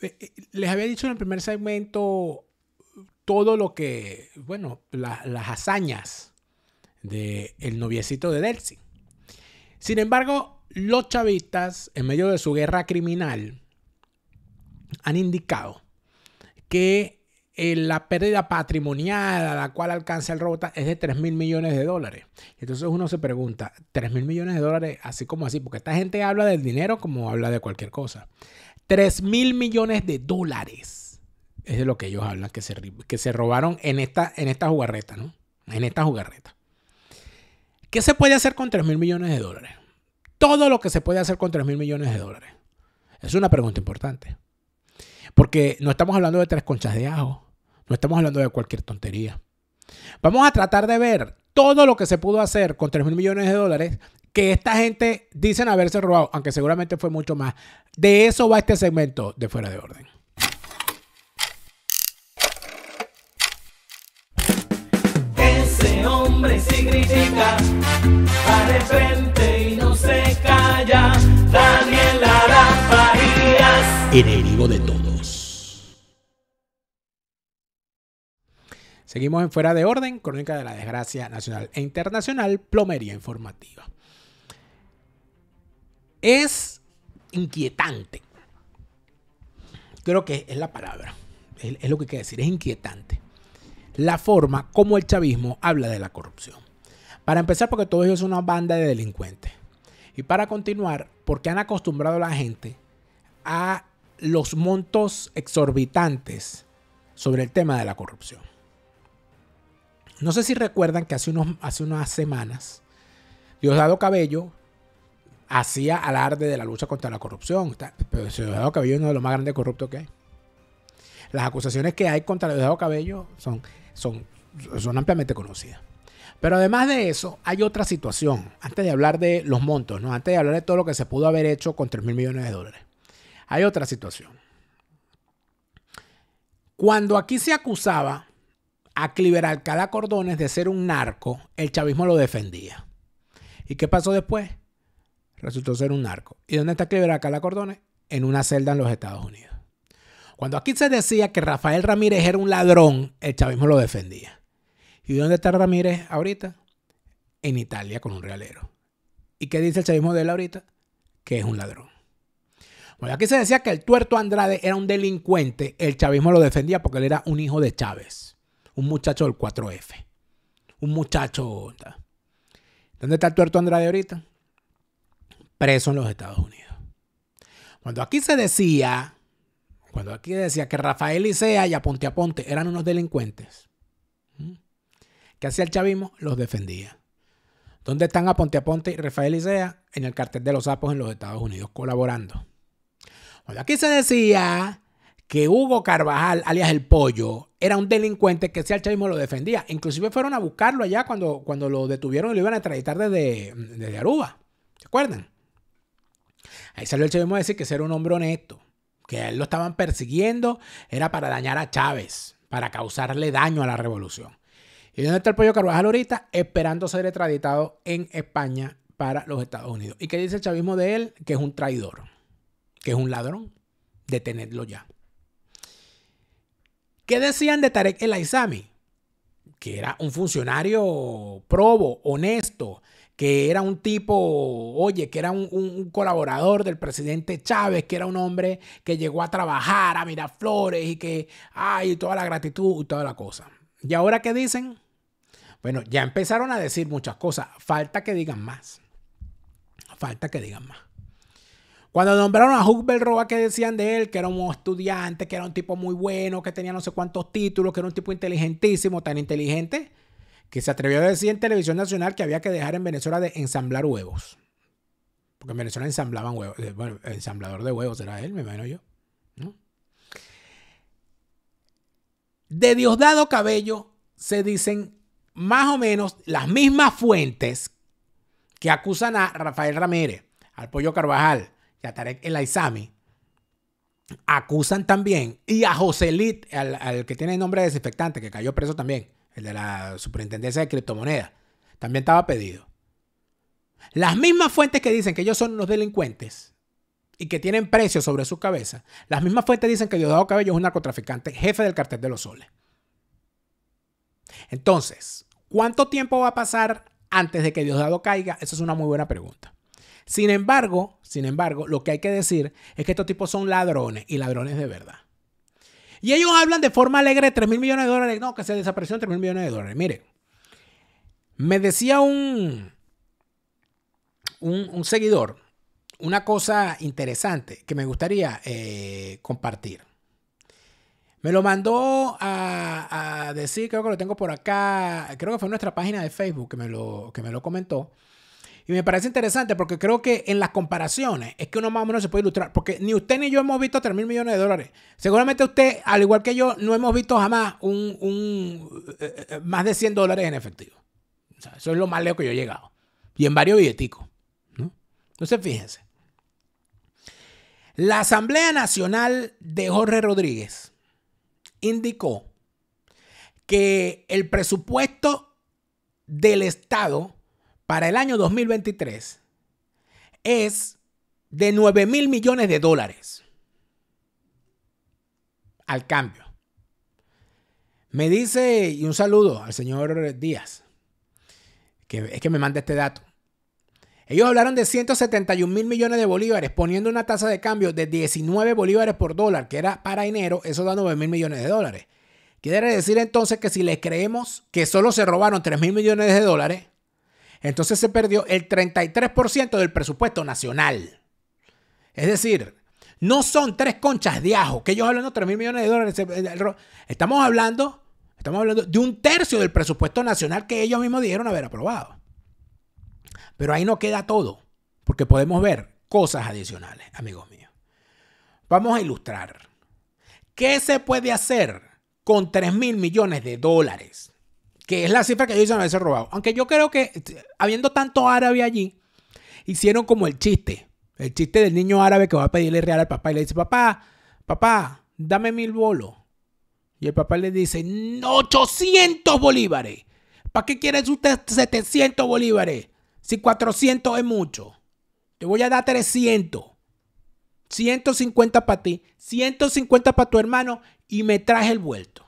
Eh, eh, les había dicho en el primer segmento todo lo que, bueno, las hazañas del el noviecito de Delcy. Sin embargo, los chavistas, en medio de su guerra criminal, han indicado que eh, la pérdida patrimonial a la cual alcanza el Rota es de 3 mil millones de dólares. Entonces uno se pregunta, 3 mil millones de dólares así como así, porque esta gente habla del dinero como habla de cualquier cosa. 3 mil millones de dólares. Es de lo que ellos hablan, que se, que se robaron en esta, en esta jugarreta, ¿no? En esta jugarreta. ¿Qué se puede hacer con 3 mil millones de dólares? Todo lo que se puede hacer con 3 mil millones de dólares. Es una pregunta importante. Porque no estamos hablando de tres conchas de ajo. No estamos hablando de cualquier tontería. Vamos a tratar de ver todo lo que se pudo hacer con 3 mil millones de dólares que esta gente dicen haberse robado, aunque seguramente fue mucho más. De eso va este segmento de Fuera de Orden. Ese hombre de frente y no se calla. Enemigo de todos. Seguimos en Fuera de Orden, Crónica de la Desgracia Nacional e Internacional, Plomería Informativa. Es inquietante. Creo que es la palabra. Es, lo que quiere decir. Es inquietante. La forma como el chavismo habla de la corrupción. Para empezar, porque todo ellos es una banda de delincuentes. Y para continuar, porque han acostumbrado a la gente a los montos exorbitantes sobre el tema de la corrupción. No sé si recuerdan que hace, unos, hace unas semanas, Diosdado Cabello hacía alarde de la lucha contra la corrupción. Pero el Ciudadano Cabello es uno de los más grandes corruptos que hay. Las acusaciones que hay contra el Ciudadano Cabello son, son, son ampliamente conocidas. Pero además de eso, hay otra situación. Antes de hablar de los montos, ¿no? antes de hablar de todo lo que se pudo haber hecho con 3 mil millones de dólares, hay otra situación. Cuando aquí se acusaba a Cliver Alcalá Cordones de ser un narco, el chavismo lo defendía. ¿Y qué pasó después? resultó ser un narco. ¿Y dónde está Acá la Cordones? En una celda en los Estados Unidos. Cuando aquí se decía que Rafael Ramírez era un ladrón, el chavismo lo defendía. ¿Y dónde está Ramírez ahorita? En Italia con un realero. ¿Y qué dice el chavismo de él ahorita? Que es un ladrón. Bueno, aquí se decía que el tuerto Andrade era un delincuente, el chavismo lo defendía porque él era un hijo de Chávez, un muchacho del 4F, un muchacho... ¿Dónde está el tuerto Andrade ahorita? preso en los Estados Unidos. Cuando aquí se decía, cuando aquí decía que Rafael Isea y Aponte Aponte eran unos delincuentes, que hacía el chavismo? Los defendía. ¿Dónde están Aponte Aponte y Rafael Isea? En el cartel de los sapos en los Estados Unidos, colaborando. Cuando aquí se decía que Hugo Carvajal, alias el pollo, era un delincuente que hacía el chavismo lo defendía. Inclusive fueron a buscarlo allá cuando, cuando lo detuvieron y lo iban a extraditar desde, desde Aruba. ¿Se acuerdan? Ahí salió el chavismo a decir que ser un hombre honesto, que a él lo estaban persiguiendo, era para dañar a Chávez, para causarle daño a la revolución. ¿Y dónde está el pollo Carvajal ahorita? Esperando ser extraditado en España para los Estados Unidos. ¿Y qué dice el chavismo de él? Que es un traidor, que es un ladrón. Detenedlo ya. ¿Qué decían de Tarek El Aizami? Que era un funcionario probo, honesto, que era un tipo, oye, que era un, colaborador del presidente Chávez, que era un hombre que llegó a trabajar a mirar flores y que, ay, toda la gratitud y toda la cosa. ¿Y ahora qué dicen? Bueno, ya empezaron a decir muchas cosas. Falta que digan más. Falta que digan más. Cuando nombraron a hugo Belroa, que decían de él? Que era un estudiante, que era un tipo muy bueno, que tenía no sé cuántos títulos, que era un tipo inteligentísimo, tan inteligente que se atrevió a decir en televisión nacional que había que dejar en Venezuela de ensamblar huevos. Porque en Venezuela ensamblaban huevos. Eh, bueno, el ensamblador de huevos era él, me imagino yo. De Diosdado Cabello se dicen más o menos las mismas fuentes que acusan a Rafael Ramírez, al Pollo Carvajal y a Tarek El Aizami. Acusan también y a José al, al que tiene el nombre de desinfectante, que cayó preso también el de la Superintendencia de Criptomonedas, también estaba pedido. Las mismas fuentes que dicen que ellos son unos delincuentes y que tienen precio sobre su cabeza, las mismas fuentes dicen que Diosdado Cabello es un narcotraficante, jefe del cartel de los soles. Entonces, ¿cuánto tiempo va a pasar antes de que Diosdado caiga? Esa es una muy buena pregunta. Sin embargo, sin embargo, lo que hay que decir es que estos tipos son ladrones y ladrones de verdad. Y ellos hablan de forma alegre de 3 mil millones de dólares. No, que se desaparecieron 3 mil millones de dólares. Mire, me decía un, un, seguidor una cosa interesante que me gustaría eh, compartir. Me lo mandó a, decir, creo que lo tengo por acá, creo que fue nuestra página de Facebook que me lo, que me lo comentó. Y me parece interesante porque creo que en las comparaciones es que uno más o menos se puede ilustrar. Porque ni usted ni yo hemos visto 3 mil millones de dólares. Seguramente usted, al igual que yo, no hemos visto jamás un, eh, eh, eh, más de 100 dólares en efectivo. eso es lo más lejos que yo he llegado. Y en varios billeticos. Entonces, fíjense. La Asamblea Nacional de Jorge Rodríguez indicó que el presupuesto del Estado para el año 2023 es de 9 mil millones de dólares al cambio. Me dice, y un saludo al señor Díaz, que es que me manda este dato. Ellos hablaron de 171 mil millones de bolívares, poniendo una tasa de cambio de 19 bolívares por dólar, que era para enero, eso da 9 mil millones de dólares. Quiere decir entonces que si les creemos que solo se robaron 3 mil millones de dólares, entonces se perdió el 33% del presupuesto nacional. Es decir, no son tres conchas de ajo, que ellos hablan de 3 mil millones de dólares. Eh, eh, estamos hablando, estamos hablando de un tercio del presupuesto nacional que ellos mismos dijeron haber aprobado. Pero ahí no queda todo, porque podemos ver cosas adicionales, amigos míos. Vamos a ilustrar. ¿Qué se puede hacer con 3 mil millones de dólares? que es la cifra que ellos dicen haberse robado. Aunque yo creo que, habiendo tanto árabe allí, hicieron como el chiste. El chiste del niño árabe que va a pedirle real al papá y le dice, papá, papá, dame mil bolos. Y el papá le dice, 800 bolívares. ¿Para qué quieres usted 700 bolívares? Si 400 es mucho. Te voy a dar 300. 150 para ti, 150 para tu hermano y me traje el vuelto.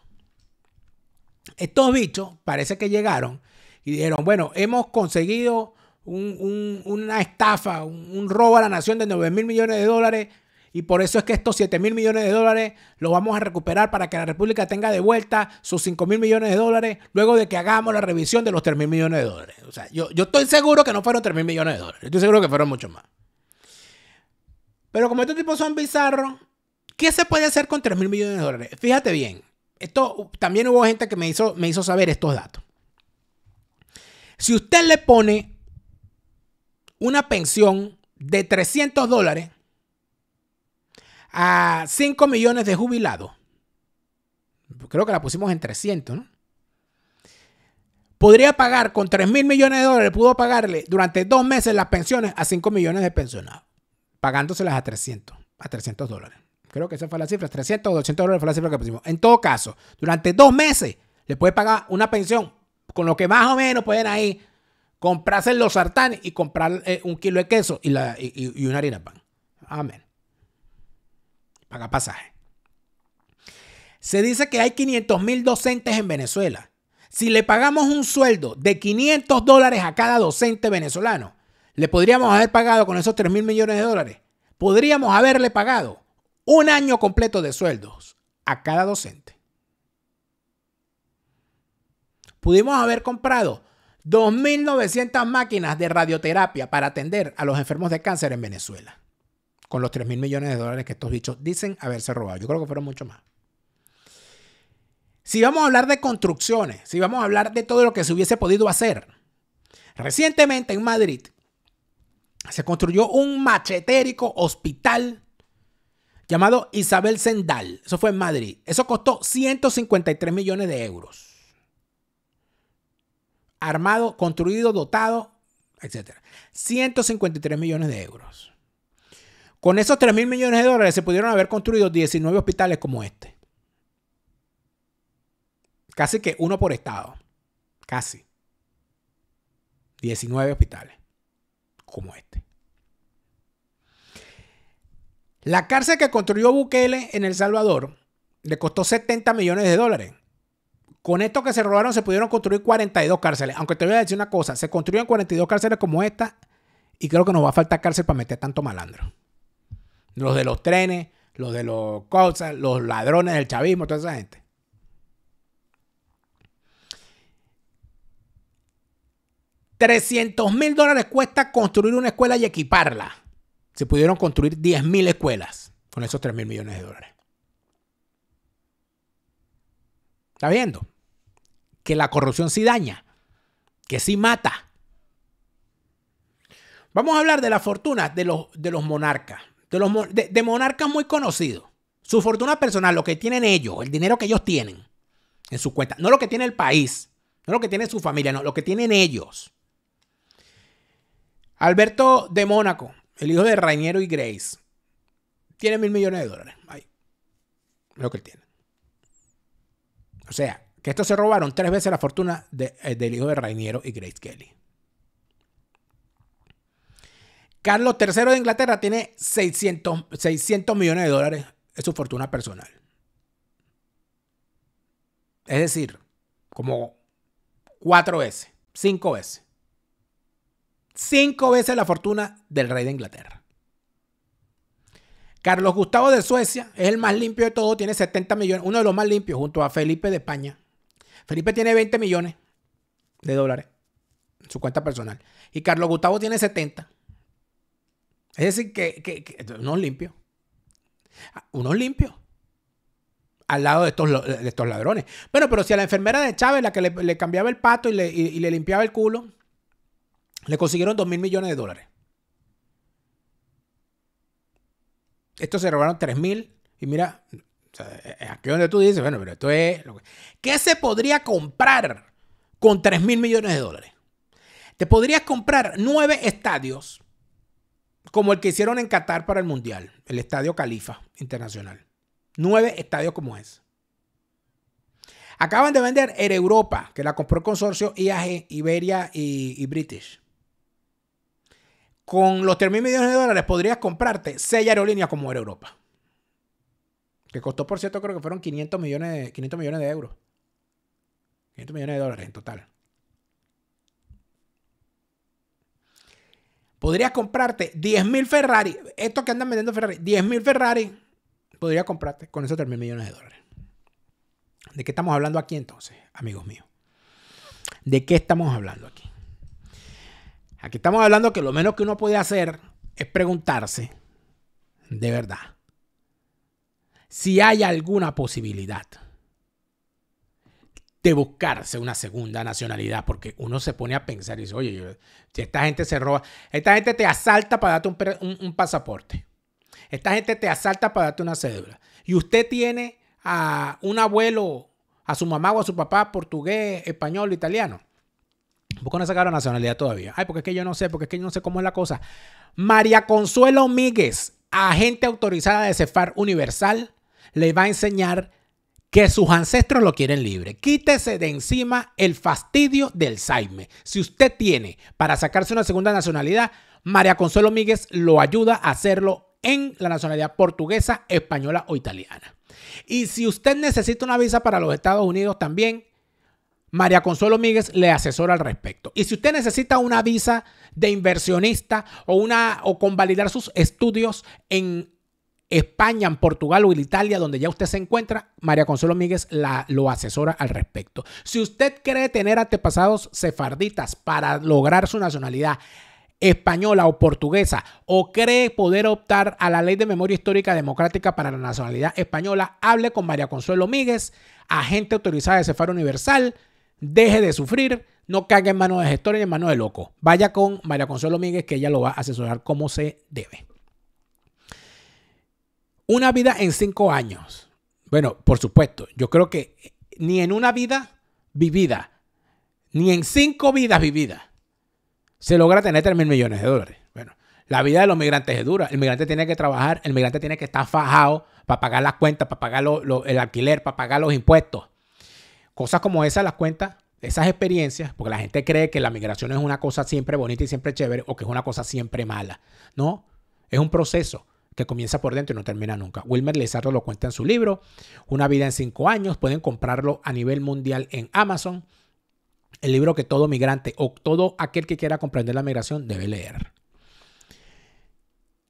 Estos bichos parece que llegaron y dijeron, bueno, hemos conseguido una estafa, un, robo a la nación de 9 mil millones de dólares y por eso es que estos 7 mil millones de dólares los vamos a recuperar para que la República tenga de vuelta sus 5 mil millones de dólares luego de que hagamos la revisión de los 3 mil millones de dólares. O sea, yo, yo estoy seguro que no fueron 3 mil millones de dólares, estoy seguro que fueron mucho más. Pero como estos tipos son bizarros, ¿qué se puede hacer con 3 mil millones de dólares? Fíjate bien, esto también hubo gente que me hizo, me hizo saber estos datos. Si usted le pone una pensión de 300 dólares a 5 millones de jubilados, creo que la pusimos en 300, ¿no? Podría pagar con 3 mil millones de dólares, pudo pagarle durante dos meses las pensiones a 5 millones de pensionados, pagándoselas a 300, a 300 dólares. Creo que esa fue la cifra. 300 o 200 dólares fue la cifra que pusimos. En todo caso, durante dos meses le puede pagar una pensión con lo que más o menos pueden ahí comprarse los sartanes y comprar eh, un kilo de queso y, y una harina pan. Amén. Paga pasaje. Se dice que hay 500 mil docentes en Venezuela. Si le pagamos un sueldo de 500 dólares a cada docente venezolano, le podríamos haber pagado con esos 3 mil millones de dólares. Podríamos haberle pagado un año completo de sueldos a cada docente. Pudimos haber comprado 2.900 máquinas de radioterapia para atender a los enfermos de cáncer en Venezuela, con los 3.000 millones de dólares que estos bichos dicen haberse robado. Yo creo que fueron mucho más. Si vamos a hablar de construcciones, si vamos a hablar de todo lo que se hubiese podido hacer, recientemente en Madrid se construyó un machetérico hospital llamado Isabel Sendal. Eso fue en Madrid. Eso costó 153 millones de euros. Armado, construido, dotado, etc. 153 millones de euros. Con esos 3 mil millones de dólares se pudieron haber construido 19 hospitales como este. Casi que uno por estado. Casi. 19 hospitales como este. La cárcel que construyó Bukele en El Salvador le costó 70 millones de dólares. Con esto que se robaron se pudieron construir 42 cárceles. Aunque te voy a decir una cosa, se construyen 42 cárceles como esta y creo que nos va a faltar cárcel para meter tanto malandro. Los de los trenes, los de los cosas, los ladrones del chavismo, toda esa gente. $300 mil dólares cuesta construir una escuela y equiparla se pudieron construir 10.000 escuelas con esos 3 mil millones de dólares. ¿Está viendo? Que la corrupción sí daña, que sí mata. Vamos a hablar de la fortuna de los, de los monarcas, de, los, de monarcas muy conocidos. Su fortuna personal, lo que tienen ellos, el dinero que ellos tienen en su cuenta, no lo que tiene el país, no lo que tiene su familia, no, lo que tienen ellos. Alberto de Mónaco, el hijo de Rainiero y Grace. Tiene mil millones de dólares. Lo que él tiene. O sea, que estos se robaron tres veces la fortuna eh, del hijo de Rainiero y Grace Kelly. Carlos III de Inglaterra tiene 600, 600 millones de dólares en su fortuna personal. Es decir, como cuatro veces, cinco veces cinco veces la fortuna del rey de Inglaterra. Carlos Gustavo de Suecia es el más limpio de todos, tiene 70 millones, uno de los más limpios junto a Felipe de España. Felipe tiene 20 millones de dólares en su cuenta personal. Y Carlos Gustavo tiene 70. Es decir, que, unos limpios. Unos limpios. Al lado de estos, ladrones. Bueno, pero si a la enfermera de Chávez, la que le, cambiaba el pato y le limpiaba el culo, le consiguieron 2 mil millones de dólares. Esto se robaron 3 mil. Y mira, o eh, aquí donde tú dices, bueno, pero esto es. ¿Qué se podría comprar con 3 mil millones de dólares? Te podrías comprar nueve estadios como el que hicieron en Qatar para el Mundial, el Estadio Califa Internacional. Nueve estadios como es. Acaban de vender Air Europa, que la compró el consorcio IAG, Iberia y British con los 3 mil millones de dólares podrías comprarte 6 aerolíneas como era Europa. Que costó, por cierto, creo que fueron 500 millones de, 500 millones de euros. 500 millones de dólares en total. Podrías comprarte 10.000 Ferrari. Esto que andan vendiendo Ferrari. mil Ferrari. Podrías comprarte con esos 3 mil millones de dólares. ¿De qué estamos hablando aquí entonces, amigos míos? ¿De qué estamos hablando aquí? Aquí estamos hablando que lo menos que uno puede hacer es preguntarse, de verdad, si hay alguna posibilidad de buscarse una segunda nacionalidad, porque uno se pone a pensar y dice, oye, si esta gente se roba, esta gente te asalta para darte un, pasaporte, esta gente te asalta para darte una cédula, y usted tiene a un abuelo, a su mamá o a su papá portugués, español, italiano, ¿Por qué no sacaron nacionalidad todavía. Ay, porque es que yo no sé, porque es que yo no sé cómo es la cosa. María Consuelo Míguez, agente autorizada de Cefar Universal, le va a enseñar que sus ancestros lo quieren libre. Quítese de encima el fastidio del Saime. Si usted tiene para sacarse una segunda nacionalidad, María Consuelo Míguez lo ayuda a hacerlo en la nacionalidad portuguesa, española o italiana. Y si usted necesita una visa para los Estados Unidos también, María Consuelo Míguez le asesora al respecto. Y si usted necesita una visa de inversionista o una o convalidar sus estudios en España, en Portugal o en Italia, donde ya usted se encuentra, María Consuelo Míguez la, lo asesora al respecto. Si usted cree tener antepasados sefarditas para lograr su nacionalidad española o portuguesa o cree poder optar a la ley de memoria histórica democrática para la nacionalidad española, hable con María Consuelo Míguez, agente autorizada de Cefar Universal, deje de sufrir, no caiga en manos de gestores y en manos de locos. Vaya con María Consuelo Míguez, que ella lo va a asesorar como se debe. Una vida en cinco años. Bueno, por supuesto, yo creo que ni en una vida vivida, ni en cinco vidas vividas, se logra tener 3 mil millones de dólares. Bueno, la vida de los migrantes es dura. El migrante tiene que trabajar, el migrante tiene que estar fajado para pagar las cuentas, para pagar el alquiler, para pagar los impuestos. Cosas como esas las cuenta, esas experiencias, porque la gente cree que la migración es una cosa siempre bonita y siempre chévere o que es una cosa siempre mala. No, es un proceso que comienza por dentro y no termina nunca. Wilmer Lizardo lo cuenta en su libro, Una vida en cinco años. Pueden comprarlo a nivel mundial en Amazon. El libro que todo migrante o todo aquel que quiera comprender la migración debe leer.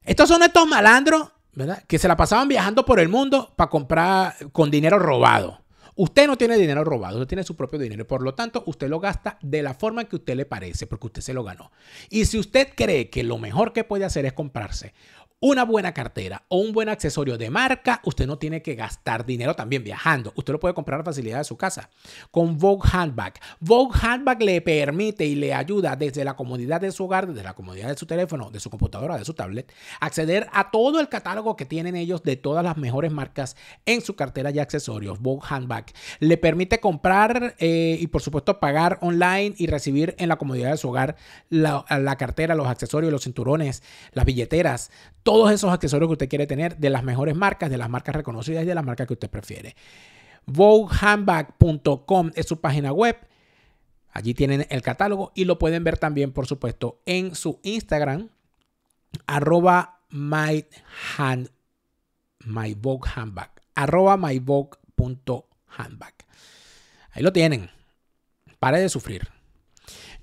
Estos son estos malandros, ¿verdad? Que se la pasaban viajando por el mundo para comprar con dinero robado. Usted no tiene dinero robado, usted tiene su propio dinero, por lo tanto, usted lo gasta de la forma que usted le parece, porque usted se lo ganó. Y si usted cree que lo mejor que puede hacer es comprarse una buena cartera o un buen accesorio de marca, usted no tiene que gastar dinero también viajando. Usted lo puede comprar a facilidad de su casa con Vogue Handbag. Vogue Handbag le permite y le ayuda desde la comodidad de su hogar, desde la comodidad de su teléfono, de su computadora, de su tablet, acceder a todo el catálogo que tienen ellos de todas las mejores marcas en su cartera y accesorios. Vogue Handbag le permite comprar eh, y por supuesto pagar online y recibir en la comodidad de su hogar la, la cartera, los accesorios, los cinturones, las billeteras todos esos accesorios que usted quiere tener de las mejores marcas, de las marcas reconocidas y de las marcas que usted prefiere. VogueHandbag.com es su página web. Allí tienen el catálogo y lo pueden ver también, por supuesto, en su Instagram, arroba my my arroba myvogue.handbag. Ahí lo tienen. Pare de sufrir.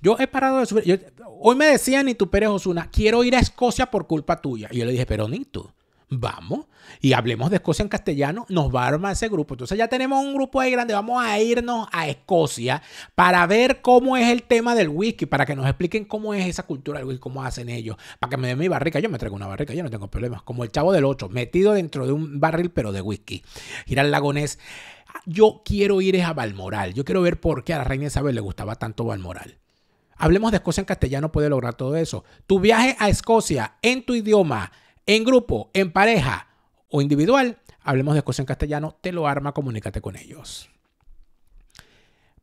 Yo he parado de subir. hoy me decían, y tú Pérez Osuna, quiero ir a Escocia por culpa tuya. Y yo le dije, pero ni tú vamos y hablemos de Escocia en castellano, nos va a armar ese grupo. Entonces ya tenemos un grupo ahí grande, vamos a irnos a Escocia para ver cómo es el tema del whisky, para que nos expliquen cómo es esa cultura del whisky, cómo hacen ellos, para que me den mi barrica, yo me traigo una barrica, yo no tengo problemas, como el chavo del 8, metido dentro de un barril pero de whisky. Giral Lagones yo quiero ir a Balmoral, yo quiero ver por qué a la reina Isabel le gustaba tanto Balmoral. Hablemos de Escocia en castellano, puede lograr todo eso. Tu viaje a Escocia en tu idioma, en grupo, en pareja o individual, hablemos de Escocia en castellano, te lo arma, comunícate con ellos.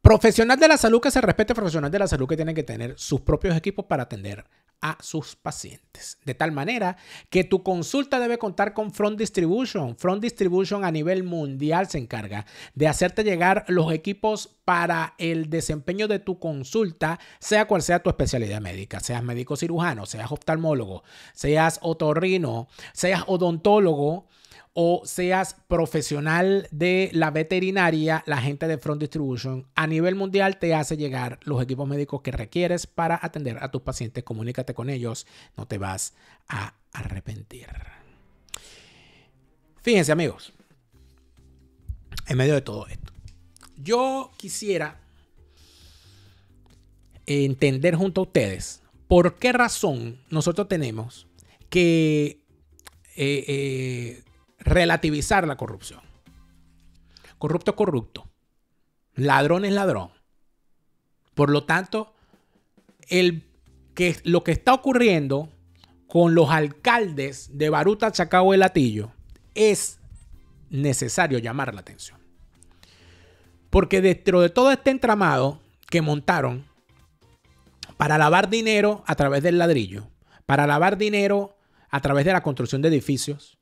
Profesional de la salud que se respete, profesional de la salud que tiene que tener sus propios equipos para atender a sus pacientes. De tal manera que tu consulta debe contar con Front Distribution. Front Distribution a nivel mundial se encarga de hacerte llegar los equipos para el desempeño de tu consulta, sea cual sea tu especialidad médica, seas médico cirujano, seas oftalmólogo, seas otorrino, seas odontólogo o seas profesional de la veterinaria, la gente de Front Distribution a nivel mundial te hace llegar los equipos médicos que requieres para atender a tus pacientes. Comunícate con ellos, no te vas a arrepentir. Fíjense amigos, en medio de todo esto, yo quisiera entender junto a ustedes por qué razón nosotros tenemos que eh, eh, relativizar la corrupción. Corrupto, corrupto. Ladrón es ladrón. Por lo tanto, el, que, lo que está ocurriendo con los alcaldes de Baruta, Chacao y Latillo es necesario llamar la atención. Porque dentro de todo este entramado que montaron para lavar dinero a través del ladrillo, para lavar dinero a través de la construcción de edificios,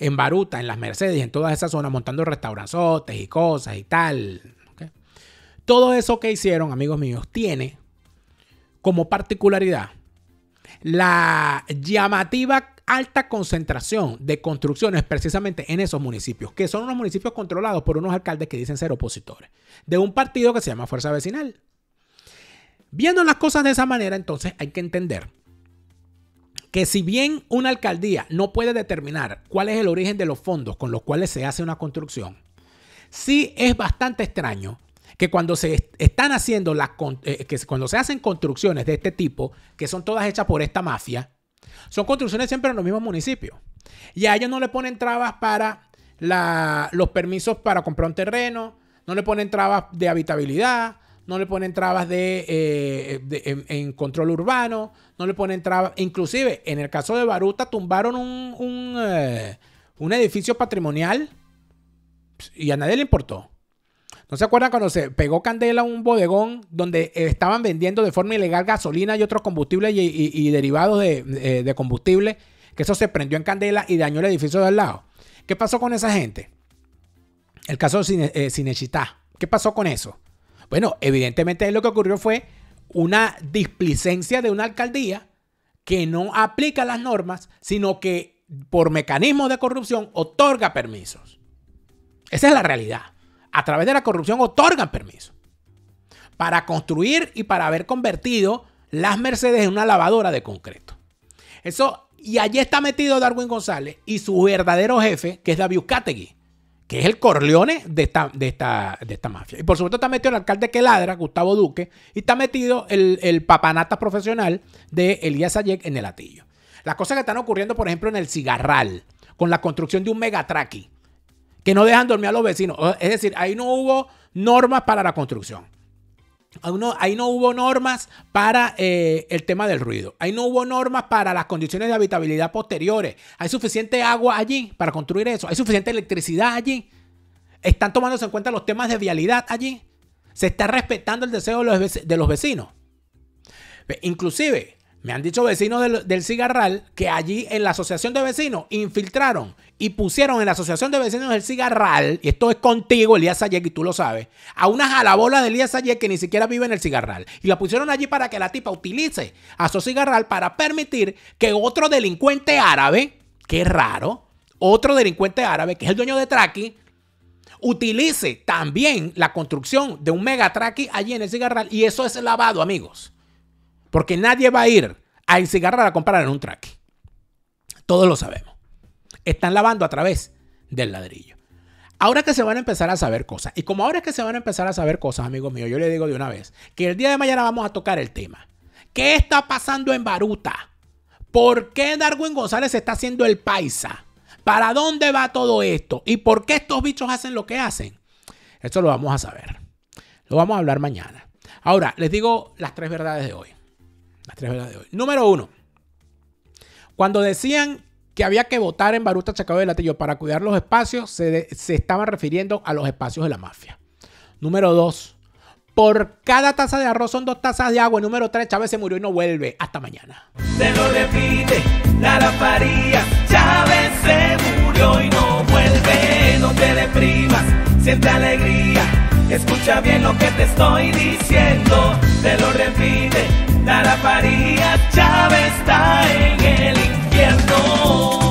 en Baruta, en las Mercedes, en todas esas zonas, montando restauranzotes y cosas y tal. Todo eso que hicieron, amigos míos, tiene como particularidad la llamativa alta concentración de construcciones precisamente en esos municipios, que son unos municipios controlados por unos alcaldes que dicen ser opositores, de un partido que se llama Fuerza Vecinal. Viendo las cosas de esa manera, entonces hay que entender que si bien una alcaldía no puede determinar cuál es el origen de los fondos con los cuales se hace una construcción, sí es bastante extraño que cuando se están haciendo las eh, que cuando se hacen construcciones de este tipo, que son todas hechas por esta mafia, son construcciones siempre en los mismos municipios. Y a ellos no le ponen trabas para los permisos para comprar un terreno, no le ponen trabas de habitabilidad, no le ponen trabas de, eh, en, control urbano, no le ponen trabas. Inclusive, en el caso de Baruta, tumbaron un, eh, un, edificio patrimonial y a nadie le importó. ¿No se acuerdan cuando se pegó candela a un bodegón donde estaban vendiendo de forma ilegal gasolina y otros combustibles y, derivados eh, de, combustible? Que eso se prendió en candela y dañó el edificio de al lado. ¿Qué pasó con esa gente? El caso de Cinechita. ¿Qué pasó con eso? Bueno, evidentemente lo que ocurrió fue una displicencia de una alcaldía que no aplica las normas, sino que por mecanismos de corrupción otorga permisos. Esa es la realidad. A través de la corrupción otorgan permisos para construir y para haber convertido las Mercedes en una lavadora de concreto. Eso, y allí está metido Darwin González y su verdadero jefe, que es David Categui que es el Corleone de esta, mafia. Y por supuesto está metido el alcalde que ladra, Gustavo Duque, y está metido el, papanata profesional de Elías Ayek en el atillo. Las cosas que están ocurriendo, por ejemplo, en el cigarral, con la construcción de un megatraqui, que no dejan dormir a los vecinos. Es decir, ahí no hubo normas para la construcción ahí no hubo normas para eh, el tema del ruido. Ahí no hubo normas para las condiciones de habitabilidad posteriores. Hay suficiente agua allí para construir eso. Hay suficiente electricidad allí. Están tomándose en cuenta los temas de vialidad allí. Se está respetando el deseo de los vecinos. Inclusive, me han dicho vecinos del Cigarral que allí en la asociación de vecinos infiltraron y pusieron en la Asociación de Vecinos del Cigarral, y esto es contigo, Elías Ayek, y tú lo sabes, a una jalabola de Elías Ayek que ni siquiera vive en el Cigarral. Y la pusieron allí para que la tipa utilice a su Cigarral para permitir que otro delincuente árabe, qué raro, otro delincuente árabe, que es el dueño de Traki, utilice también la construcción de un mega Traki allí en el Cigarral. Y eso es lavado, amigos. Porque nadie va a ir al Cigarral a comprar en un Traki. Todos lo sabemos están lavando a través del ladrillo. Ahora que se van a empezar a saber cosas, y como ahora es que se van a empezar a saber cosas, amigos míos, yo les digo de una vez, que el día de mañana vamos a tocar el tema. ¿Qué está pasando en Baruta? ¿Por qué Darwin González está haciendo el paisa? ¿Para dónde va todo esto? ¿Y por qué estos bichos hacen lo que hacen? Esto lo vamos a saber. Lo vamos a hablar mañana. Ahora, les digo las tres verdades de hoy. Las tres verdades de hoy. Número uno. Cuando decían que había que votar en Baruta Chacao de Latillo para cuidar los espacios, se, se estaban refiriendo a los espacios de la mafia. Número 2. por cada taza de arroz son dos tazas de agua. Número 3, Chávez se murió y no vuelve. Hasta mañana. Se lo repite, la Faría. Chávez se murió y no vuelve. No te deprimas, siente alegría. Escucha bien lo que te estoy diciendo. Se lo repite, la Faría. Chávez está en el 感动。